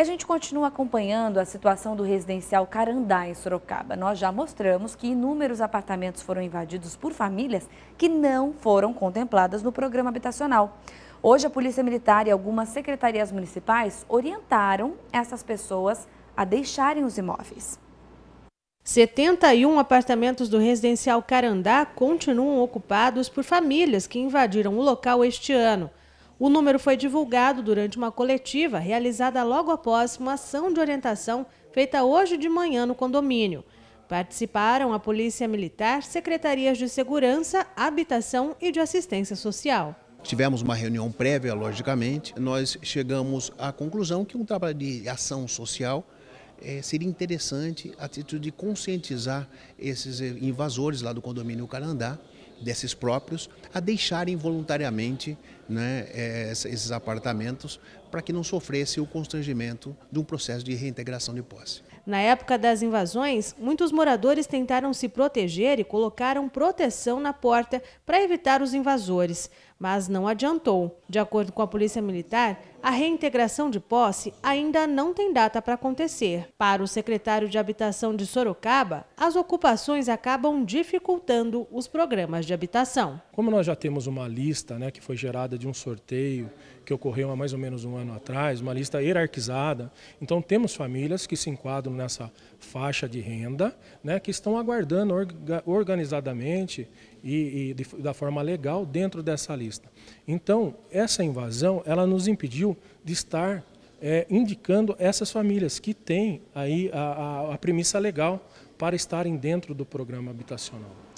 E a gente continua acompanhando a situação do residencial Carandá, em Sorocaba. Nós já mostramos que inúmeros apartamentos foram invadidos por famílias que não foram contempladas no programa habitacional. Hoje, a Polícia Militar e algumas secretarias municipais orientaram essas pessoas a deixarem os imóveis. 71 apartamentos do residencial Carandá continuam ocupados por famílias que invadiram o local este ano. O número foi divulgado durante uma coletiva realizada logo após uma ação de orientação feita hoje de manhã no condomínio. Participaram a Polícia Militar, Secretarias de Segurança, Habitação e de Assistência Social. Tivemos uma reunião prévia, logicamente. Nós chegamos à conclusão que um trabalho de ação social é, seria interessante a título de conscientizar esses invasores lá do condomínio Carandá desses próprios a deixarem voluntariamente né, é, esses apartamentos para que não sofresse o constrangimento de um processo de reintegração de posse. Na época das invasões, muitos moradores tentaram se proteger e colocaram proteção na porta para evitar os invasores mas não adiantou. De acordo com a Polícia Militar, a reintegração de posse ainda não tem data para acontecer. Para o secretário de Habitação de Sorocaba, as ocupações acabam dificultando os programas de habitação. Como nós já temos uma lista né, que foi gerada de um sorteio que ocorreu há mais ou menos um ano atrás, uma lista hierarquizada, então temos famílias que se enquadram nessa faixa de renda, né, que estão aguardando organizadamente e, e de, da forma legal dentro dessa lista. Então, essa invasão, ela nos impediu de estar é, indicando essas famílias que têm aí a, a, a premissa legal para estarem dentro do programa habitacional.